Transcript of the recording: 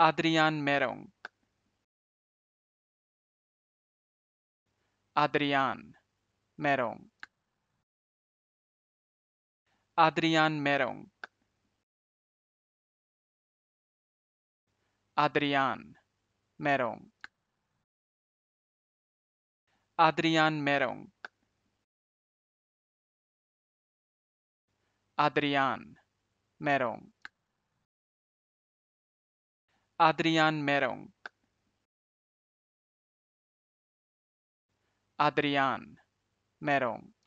Adrián Merong. Adrián Merong. Adrián Merong. Adrián Merong. Adrián Merong. Adrián Merong. Adrian Merong. Adrian Merong.